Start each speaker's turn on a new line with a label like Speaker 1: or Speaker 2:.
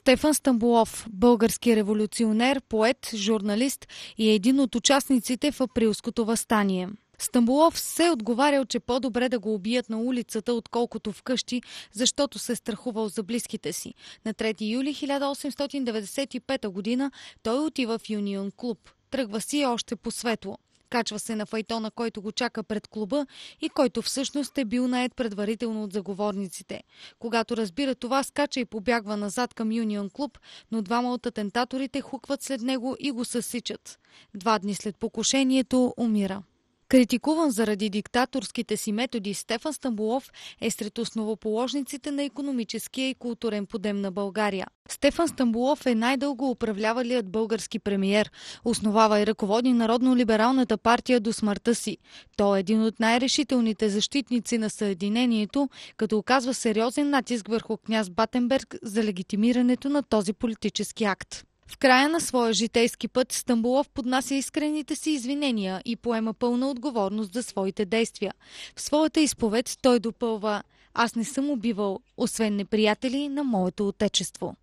Speaker 1: Стефан Стамбулов, български революционер, поет, журналист и един от участниците в априлското възстание. Стамбулов се е отговарял, че по-добре да го убият на улицата, отколкото вкъщи, защото се е страхувал за близките си. На 3 юли 1895 г. той отива в Юнион клуб. Тръгва си още по светло. Качва се на файтона, който го чака пред клуба и който всъщност е бил наед предварително от заговорниците. Когато разбира това, скача и побягва назад към Юнион клуб, но двама от атентаторите хукват след него и го съсичат. Два дни след покушението умира. Критикуван заради диктаторските си методи, Стефан Стамбулов е сред основоположниците на економическия и културен подем на България. Стефан Стамбулов е най-дълго управлявалият български премиер. Основава и ръководи Народно-либералната партия до смъртта си. Той е един от най-решителните защитници на Съединението, като оказва сериозен натиск върху княз Батенберг за легитимирането на този политически акт. В края на своя житейски път Стамбулов поднася искрените си извинения и поема пълна отговорност за своите действия. В своята изповед той допълва «Аз не съм убивал, освен неприятели на моето отечество».